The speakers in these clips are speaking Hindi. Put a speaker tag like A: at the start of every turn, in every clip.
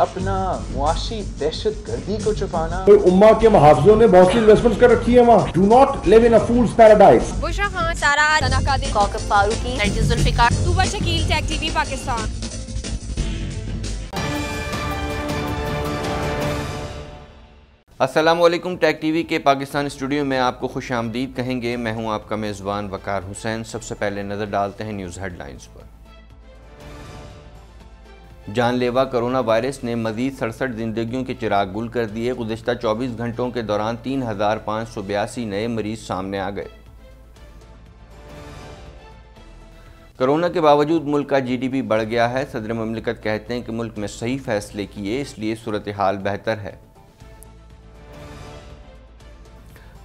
A: अपना मुआशी दहशत गर्दी को छुपाना
B: तो उम्मा के मुहावजों ने बहुत सी इन्वेस्टमेंट कर रखी है वहाँ do not live in fools paradise
A: Farooqui Pakistan
B: Aslam टैक टी वी के पाकिस्तान स्टूडियो में आपको खुश आमदीद कहेंगे मैं हूं आपका मेज़बान वकार हुसैन सबसे पहले नज़र डालते हैं न्यूज़ हेडलाइंस पर जानलेवा कोरोना वायरस ने मजीद सड़सठ जिंदगियों के चिराग गुल कर दिए गुजशत 24 घंटों के दौरान तीन हज़ार पाँच सौ बयासी नए मरीज सामने आ गए कोरोना के बावजूद मुल्क का जी डी पी बढ़ गया है सदर ममलिकत कहते हैं कि मुल्क में सही फैसले किए इसलिए सूरत हाल बेहतर है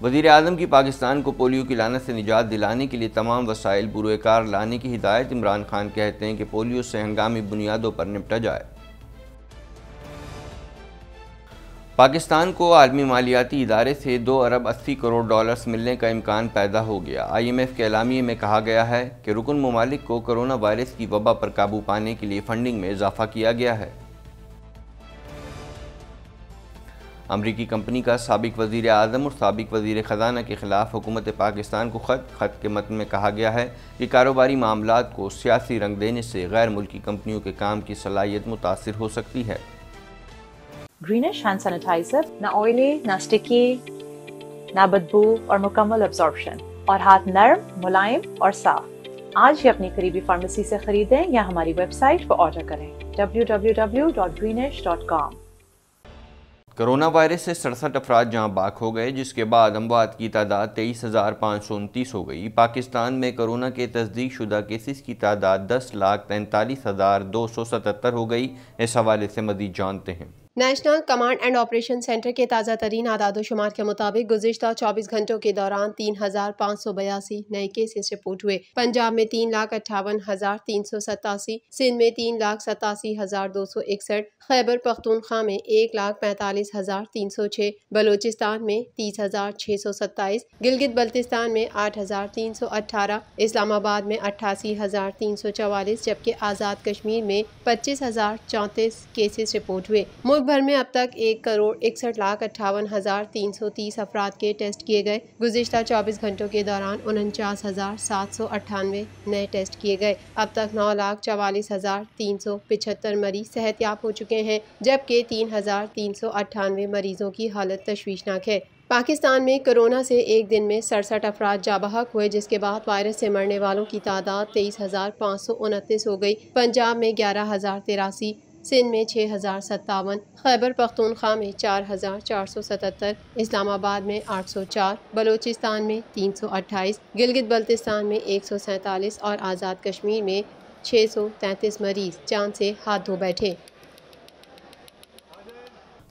B: वजीर अजम की पाकिस्तान को पोलियो की लानत से निजात दिलाने के लिए तमाम वसाइल बुरकार लाने की हिदायत इमरान खान कहते हैं कि पोलियो से हंगामी बुनियादों पर निपटा जाए पाकिस्तान को आलमी मालियाती इदारे से दो अरब अस्सी करोड़ डॉलर्स मिलने का इम्कान पैदा हो गया आई एम एफ़ के अलामी में कहा गया है कि रुकन ममालिक को कोरोना वायरस की वबा पर काबू पाने के लिए फ़ंडिंग में इजाफा किया गया है अमरीकी कंपनी का सबक वज़ी अजम और सबक वज़ी ख़जाना के ख़िलाफ़ हुकूमत पाकिस्तान को ख़त ख़त के मतन में कहा गया है कि कारोबारी मामला को सियासी रंग देने से गैर मुल्की कंपनियों के काम की सलाहियत मुतासर हो सकती है
A: ग्रीनिश हैंड सैनिटाइजर ना ऑयली ना स्टिकी ना बदबू और मुकम्मल अब्जॉर्बशन और हाथ नरम मुलायम और साफ आज ही अपनी करीबी फार्मेसी से खरीदें या हमारी वेबसाइट पर ऑर्डर करें www.greenish.com
B: कोरोना वायरस से सड़सठ अफराद जहाँ बाक हो गए जिसके बाद अमवात की तादाद तेईस हज़ार पाँच सौ उनतीस हो गई पाकिस्तान में कोरोना के तस्दीक शुदा केसेस की तादाद दस लाख तैंतालीस हज़ार दो सौ सतहत्तर हो गई इस हवाले से मजीद जानते हैं
A: national command and operation centre के ताज़ा तरीन आदादोशुमार के मुताबिक गुजशत 24 घंटों के दौरान तीन हजार पाँच सौ बयासी नए केसेस रिपोर्ट हुए पंजाब में तीन लाख अट्ठावन हजार तीन सौ सतासी सिंध में तीन लाख सतासी हजार दो सौ इकसठ खैबर पख्तनख्वा में एक लाख पैंतालीस हजार तीन सौ छः बलोचिस्तान में तीस हजार छः सौ सत्ताईस गिलगित बल्तिस्तान में आठ हजार तीन सौ अठारह इस्लामाबाद में अट्ठासी हजार तीन सौ चवालीस जबकि आज़ाद कश्मीर में पच्चीस हजार चौंतीस केसेस रिपोर्ट हुए मुल्क भर में अब तक एक करोड़ इकसठ लाख अट्ठावन हज़ार तीन सौ तीस अफराद के टेस्ट किए गए गुजशत चौबीस घंटों के दौरान उनचास हज़ार सात सौ अट्ठानवे नए टेस्ट किए गए अब तक नौ लाख चवालीस हज़ार तीन सौ पिछहत्तर मरीज सेहतियाब हो चुके हैं जबकि तीन हज़ार तीन सौ अट्ठानवे मरीजों की हालत तशवीशनाक है पाकिस्तान में कोरोना से एक दिन में सड़सठ अफराद जाबहक हुए जिसके बाद वायरस से मरने वालों की तादाद तेईस हज़ार पाँच सौ उनतीस हो गई पंजाब में ग्यारह हज़ार तिरासी सिंध में छः हज़ार सत्तावन खैबर पख्तूनख्वा में चार हज़ार चार सौ सतहत्तर इस्लामाबाद में आठ सौ चार बलोचिस्तान में तीन सौ अट्ठाईस गिलगित बल्तिस्तान में एक सौ सैंतालीस और आज़ाद कश्मीर में छः सौ तैंतीस मरीज चाँद से हाथ धो बैठे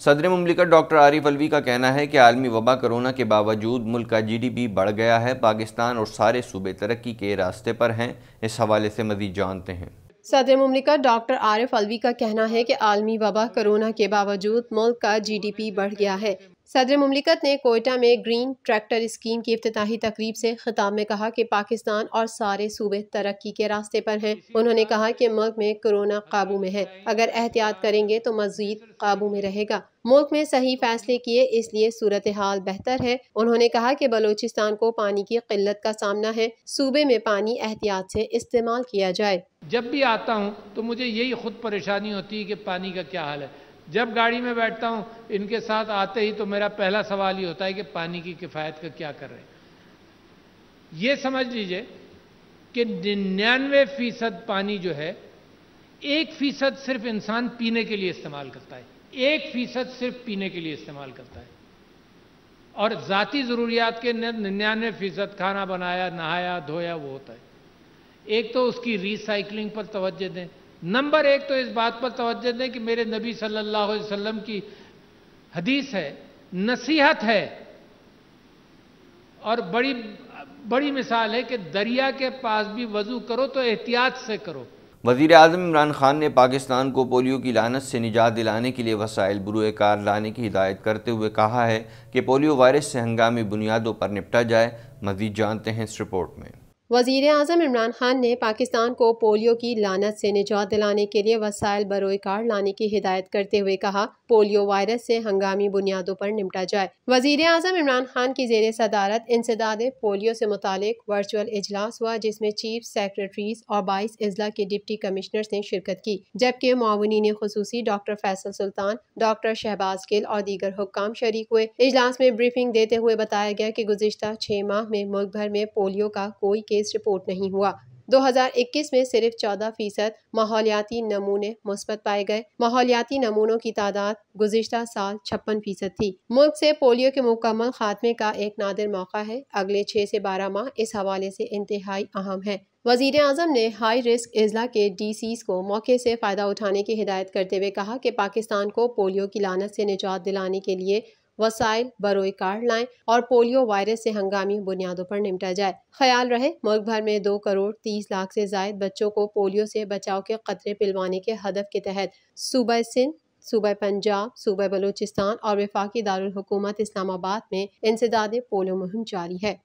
B: सदर ममलिकत डॉक्टर आरिफ अलवी का कहना है कि आलमी वबा कोरोना के बावजूद मुल्क का जी डी पी बढ़ गया है पाकिस्तान और सारे सूबे तरक्की के रास्ते पर हैं इस हवाले से मजीद जानते हैं
A: सदर ममलिका डॉक्टर आरिफ अलवी का कहना है कि आलमी वबा कोरोना के बावजूद मुल्क का जीडीपी बढ़ गया है सदर ममलिकत ने कोयटा में ग्रीन ट्रैक्टर स्कीम की अफ्ताही तकरीब से खिताब में कहा कि पाकिस्तान और सारे सूबे तरक्की के रास्ते पर हैं उन्होंने कहा कि मुल्क में कोरोना काबू में है अगर एहतियात करेंगे तो मजीद काबू में रहेगा मुल्क में सही फैसले किए इसलिए सूरत हाल बेहतर है उन्होंने कहा कि बलूचिस्तान को पानी की किल्लत का सामना है सूबे में पानी एहतियात से इस्तेमाल
B: किया जाए जब भी आता हूँ तो मुझे यही खुद परेशानी होती है कि पानी का क्या हाल है जब गाड़ी में बैठता हूं इनके साथ आते ही तो मेरा पहला सवाल ये होता है कि पानी की किफ़ायत का क्या कर रहे हैं ये समझ लीजिए कि निन्यानवे फीसद पानी जो है एक फीसद सिर्फ इंसान पीने के लिए इस्तेमाल करता है एक फीसद सिर्फ पीने के लिए इस्तेमाल करता है और जाति ज़रूरियात के निन्यानवे फीसद खाना बनाया नहाया धोया वो होता है एक तो उसकी रिसाइकलिंग पर तोज्जह दें नंबर एक तो इस बात पर तोज्जह दें कि मेरे नबी सल्लल्लाहु अलैहि वसल्लम की हदीस है नसीहत है और बड़ी बड़ी मिसाल है कि दरिया के पास भी वजू करो तो एहतियात से करो वजीर अजम इमरान खान ने पाकिस्तान को पोलियो की लानत से निजात दिलाने के लिए वसाइल बुरुए कार लाने की हिदायत करते हुए कहा है कि पोलियो वायरस से हंगामी बुनियादों पर निपटा जाए मजीद जानते हैं इस रिपोर्ट में
A: वजीर अजम इमरान खान ने पाकिस्तान को पोलियो की लानत से निजात दिलाने के लिए वसायल बरोए कार्ड लाने की हिदायत करते हुए कहा पोलियो वायरस से हंगामी बुनियादों पर निपटा जाए वजीर अजम इमरान खान की जेर सदारत इंसदाद पोलियो से मुतल वर्चुअल इजलास हुआ जिसमें चीफ सेक्रेटरीज और बाईस अजला के डिप्टी कमिश्नर ने शिरकत की जबकि ने खसूसी डॉक्टर फैसल सुल्तान डॉक्टर शहबाज गिल और दीगर हुक्म शरीक हुए इजलास में ब्रीफिंग देते हुए बताया गया कि गुजशत छः माह में मुल्क भर में पोलियो का कोई केस रिपोर्ट नहीं हुआ 2021 में सिर्फ 14 फीसद माहौलियाती नमूने मुस्बत पाए गए माहौलियाती नमूनों की तादाद गुजशत साल छप्पन फीसद थी मुल्क से पोलियो के मुकम्मल खात्मे का एक नादिर मौका है अगले छह से बारह माह इस हवाले से इंतहाई अहम है वजीर अजम ने हाई रिस्क अजला के डी सीज को मौके से फ़ायदा उठाने की हिदायत करते हुए कहा कि पाकिस्तान को पोलियो की लानत से निजात दिलाने के लिए वसाइल बरोई कार्ड लाएं और पोलियो वायरस से हंगामी बुनियादों पर निपटा जाए ख्याल रहे मुल्क भर में दो करोड़ तीस लाख से जायद बच्चों को पोलियो से बचाव के खतरे पिलवाने के हदफ के तहत सूबह सिंध सूबह पंजाब सूबह बलूचिस्तान और विफाकी दारकूमत इस्लामाबाद में इंसदाद पोलियो मुहिम जारी है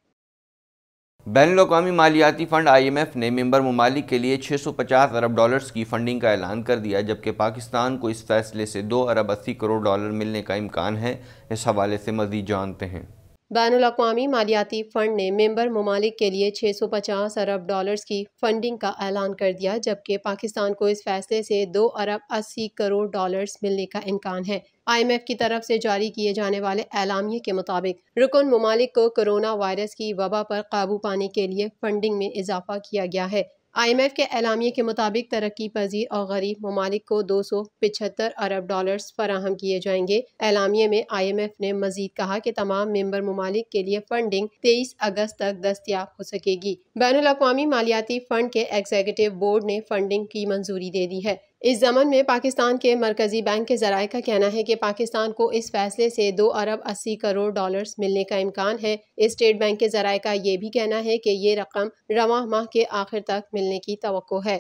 B: बैन अवी मालियाती फ़ंड आईएमएफ ने मेंबर ममालिक के लिए 650 अरब डॉलर्स की फंडिंग का ऐलान कर दिया जबकि पाकिस्तान को इस फैसले से दो अरब अस्सी करोड़ डॉलर मिलने का इम्कान है इस हवाले से मजीद जानते हैं
A: बैन अवी मालियाती फ़ंड ने मेंबर ममालिक के लिए 650 अरब डॉलर्स की फंडिंग का ऐलान कर दिया जबकि पाकिस्तान को इस फैसले से दो अरब अस्सी करोड़ डॉलर्स मिलने का इम्कान है आईएमएफ की तरफ से जारी किए जाने वाले एलामिये के मुताबिक रुकन ममालिक को कोरोना वायरस की वबा पर काबू पाने के लिए फंडिंग में इजाफा किया गया है एफ के एलामिए के मुताबिक तरक्की पजीर और गरीब ममालिक को दो सौ पिछहत्तर अरब डॉलर्स फराहम किए जाएंगे एलामी में आई एम एफ ने मजीद कहा कि तमाम मेम्बर ममालिक के लिए फंडिंग तेईस अगस्त तक दस्तियाब हो सकेगी बैन अवी मालियाती फंड के एग्जीक्यूटिव बोर्ड ने फंडिंग की मंजूरी दे दी है इस जमन में पाकिस्तान के मरकज़ी बैंक के जराये का कहना है कि पाकिस्तान को इस फैसले से दो अरब अस्सी करोड़ डॉलर्स मिलने का इम्कान है स्टेट बैंक के जराये का ये भी कहना है कि ये रकम रवा माह के आखिर तक मिलने की तो है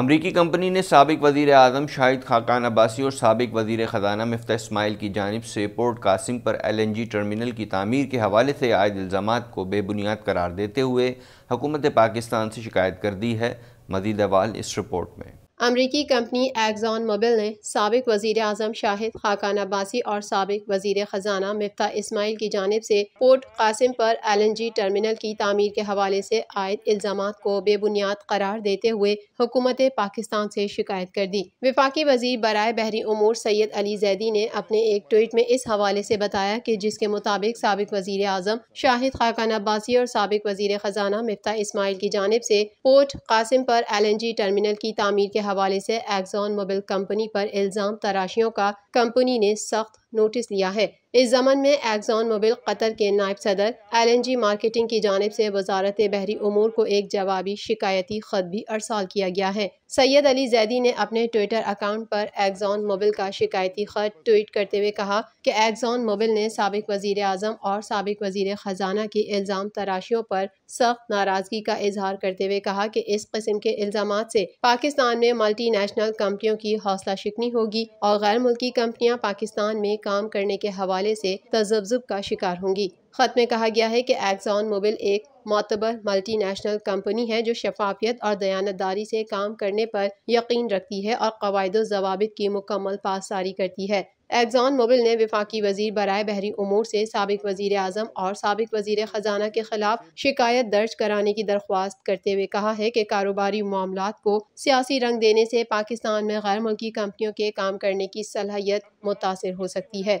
B: अमरीकी कंपनी ने सबक वजीर अजम शाहिद खाकान अब्बासी और सबक वजीर ख़जाना मफ्त इसमाइल की जानब से पोर्ट कासिम पर एल एन जी टर्मिनल की तमीर के हवाले से आयद इल्ज़ाम को बेबुनियाद करार देते हुए हुकूमत पाकिस्तान से शिकायत कर दी है मजीद अवाल इस रिपोर्ट में
A: अमरीकी कंपनी एग्जॉन मोबिल ने सबक वजीर अजम शाहिद खाकान अब्बासी और सबक वजीर ख़जाना मफ्ता इसमाइल की जानब से पोर्ट कासिम पर एल एन जी टर्मिनल की तमीर के हवाले से आयद इल्ज़ाम को बेबुनियाद करार देते हुए हुकूमत पाकिस्तान से शिकायत कर दी विफाकी वजीर बरए बहरी उमूर सैयद अली जैदी ने अपने एक ट्वीट में इस हवाले से बताया कि जिसके मुताबिक सबक वजीर अजम शाहिद खाकान अब्बासी और सबक वजीर ख़जाना मफ्ता इसमाइल की जानब से पोर्ट कासिम पर एल एन जी टर्मिनल की तमीर के हवाले से एग्जॉन मोबिल कंपनी पर इल्ज़ाम तराशियों का कंपनी ने सख्त नोटिस लिया है इस जमन में एग्जॉन मोबिल कतर के नायब सदर एल एन जी मार्केटिंग की जानब से वजारत बहरी अमूर को एक जवाबी शिकायती खत भी अरसाल किया गया है सैयद अली जैदी ने अपने ट्विटर अकाउंट पर एग्जॉन मोबिल का शिकायती खत ट्वीट करते हुए कहा कि एग्जॉन मोबिल ने सबक वजीर अजम और सबक वजीर ख़जाना के इल्ज़ाम तराशियों पर सख्त नाराज़गी का इजहार करते हुए कहा कि इस कस्म के इल्ज़ाम से पाकिस्तान में मल्टी नेशनल कंपनियों की हौसला शिकनी होगी और गैर मुल्की कंपनियाँ पाकिस्तान में काम करने के हवाले हवाले से तजब्जुब का शिकार होंगी खत में कहा गया है कि एक्सॉन मोबिल एक मतबर मल्टीनेशनल कंपनी है जो शफाफियत और दयानतदारी से काम करने पर यकीन रखती है और कवायद जवाबित की मुकम्मल पासदारी करती है एग्जॉन मोबिल ने विफाकी वजीर बरए बहरी उमूर से सबक वजीर अजम और सबक वजीर ख़जाना के खिलाफ शिकायत दर्ज कराने की दरख्वास्त करते हुए कहा है कि कारोबारी मामला को सियासी रंग देने से पाकिस्तान में गैर मुल्की कंपनियों के काम करने की सलाहियत मुतासर हो सकती है